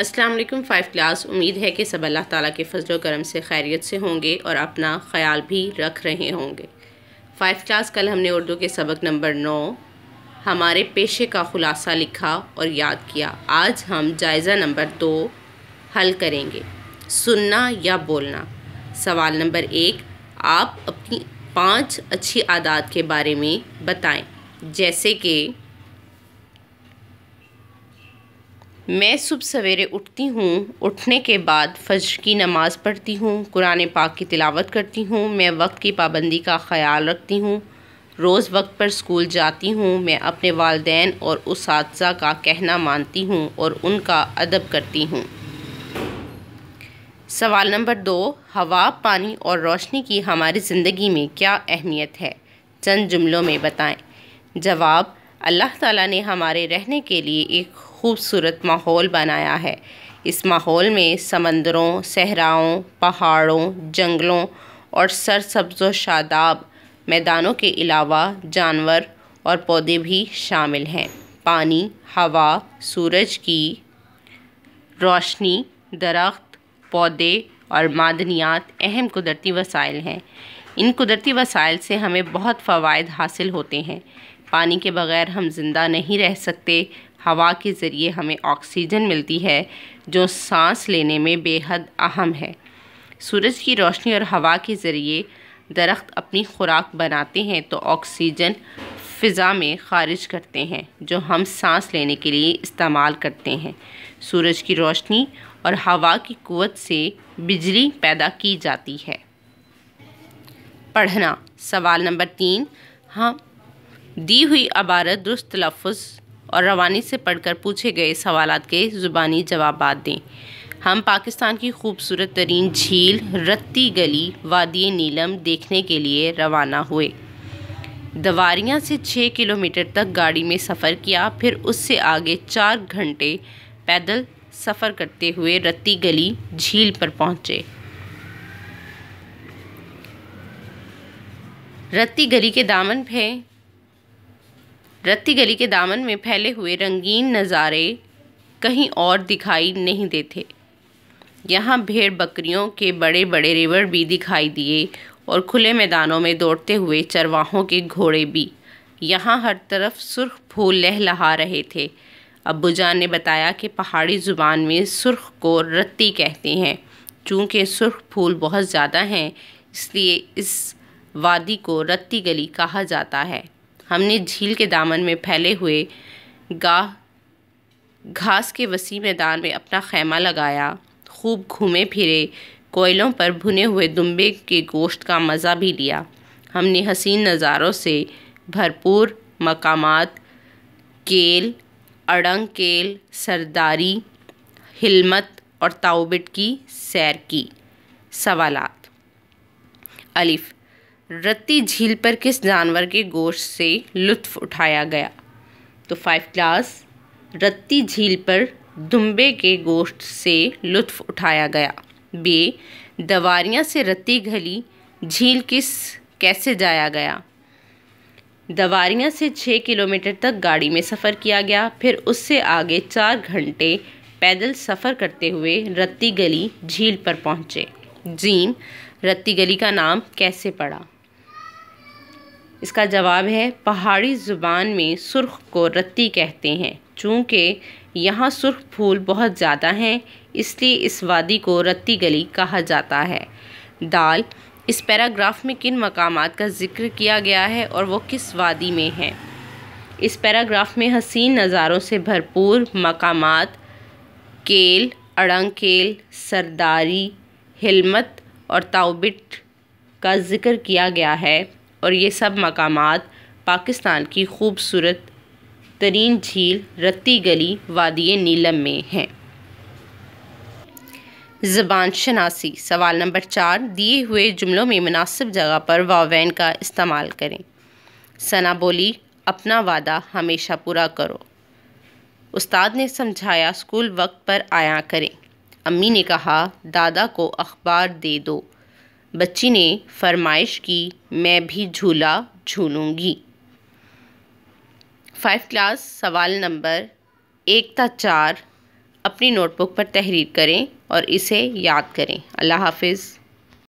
अस्सलाम वालेकुम five class उम्मीद है कि सब अल्लाह ताला के फजल करम से खैरियत से होंगे और अपना ख्याल भी रख रहे होंगे फ़ाइव क्लास कल हमने उर्दू के सबक नंबर नौ हमारे पेशे का ख़ुलासा लिखा और याद किया आज हम जायज़ा नंबर दो हल करेंगे सुनना या बोलना सवाल नंबर एक आप अपनी पांच अच्छी आदत के बारे में बताएं जैसे कि मैं सुबह सवेरे उठती हूँ उठने के बाद फजर की नमाज़ पढ़ती हूँ कुरान पाक की तिलावत करती हूँ मैं वक्त की पाबंदी का ख्याल रखती हूँ रोज़ वक्त पर स्कूल जाती हूँ मैं अपने वालदेन और उस का कहना मानती हूँ और उनका अदब करती हूँ सवाल नंबर दो हवा पानी और रोशनी की हमारी ज़िंदगी में क्या अहमियत है चंद जुमलों में बताएं जवाब अल्लाह ताला ने हमारे रहने के लिए एक खूबसूरत माहौल बनाया है इस माहौल में समंदरों सहराओं पहाड़ों जंगलों और सरसब्ज शादाब मैदानों के अलावा जानवर और पौधे भी शामिल हैं पानी हवा सूरज की रोशनी दरख्त पौधे और मादनियात अहम कुदरती वसाइल हैं इन कुदरती वसाइल से हमें बहुत फ़वाद हासिल होते हैं पानी के बगैर हम ज़िंदा नहीं रह सकते हवा के ज़रिए हमें ऑक्सीजन मिलती है जो सांस लेने में बेहद अहम है सूरज की रोशनी और हवा के ज़रिए दरख्त अपनी खुराक बनाते हैं तो ऑक्सीजन फ़िज़ा में ख़ारिज करते हैं जो हम सांस लेने के लिए इस्तेमाल करते हैं सूरज की रोशनी और हवा की कुत से बिजली पैदा की जाती है पढ़ना सवाल नंबर तीन हम हाँ, दी हुई अबारत दुरुस्त तलफ़ और रवानी से पढ़कर पूछे गए सवाल के ज़ुबानी जवाब दें हम पाकिस्तान की खूबसूरत तरीन झील रत्ती गली वादी नीलम देखने के लिए रवाना हुए दवारियाँ से छः किलोमीटर तक गाड़ी में सफ़र किया फिर उससे आगे चार घंटे पैदल सफ़र करते हुए रत्ती गली झील पर पहुँचे रत्ती गली के दामन पे रत्ती गली के दामन में फैले हुए रंगीन नज़ारे कहीं और दिखाई नहीं देते यहाँ भेड़ बकरियों के बड़े बड़े रिवर भी दिखाई दिए और खुले मैदानों में दौड़ते हुए चरवाहों के घोड़े भी यहाँ हर तरफ सुर्ख फूल लहलहा रहे थे अबू जान ने बताया कि पहाड़ी ज़ुबान में सुर्ख को रत्ती कहते हैं चूँकि सुर्ख फूल बहुत ज़्यादा हैं इसलिए इस वादी को रत्ती गली कहा जाता है हमने झील के दामन में फैले हुए गाह घास के वसी मैदान में अपना खैमा लगाया खूब घूमे फिरे कोयलों पर भुने हुए दुम्बे के गोश्त का मज़ा भी लिया हमने हसीन नज़ारों से भरपूर मकामात केल अड़ंग केल सरदारी हिलमत और ताउबिट की सैर की सवालात अलिफ़ रत्ती झील पर किस जानवर के गोश्त से लुत्फ उठाया गया तो फाइव क्लास रत्ती झील पर दुम्बे के गोश्त से लुत्फ उठाया गया बे दवारियाँ से रत्ती घली झील किस कैसे जाया गया दवारियाँ से छः किलोमीटर तक गाड़ी में सफ़र किया गया फिर उससे आगे चार घंटे पैदल सफ़र करते हुए रत्ती गली झील पर पहुँचे जीन रत्ती गली का नाम कैसे पड़ा इसका जवाब है पहाड़ी ज़ुबान में सुर्ख को रत्ती कहते हैं चूँकि यहाँ सुर्ख फूल बहुत ज़्यादा हैं इसलिए इस वादी को रत्ती गली कहा जाता है दाल इस पैराग्राफ में किन मकाम का जिक्र किया गया है और वो किस वादी में है इस पैराग्राफ में हसीन नज़ारों से भरपूर मकाम केल अड़ंगकेल सरदारी हिलमत और ताउबिट का जिक्र किया गया है और ये सब मकाम पाकिस्तान की खूबसूरत तरीन झील रत्ती गली वादिय नीलम में हैं ज़बान शनासी सवाल नंबर चार दिए हुए जुमलों में मुनासिब जगह पर वावैन का इस्तेमाल करें सना बोली अपना वादा हमेशा पूरा करो उस्ताद ने समझाया स्कूल वक्त पर आया करें अम्मी ने कहा दादा को अखबार दे दो बच्ची ने फरमाइश की मैं भी झूला झूलूँगी फाइव क्लास सवाल नंबर एक एकता चार अपनी नोटबुक पर तहरीर करें और इसे याद करें अल्लाह हाफिज़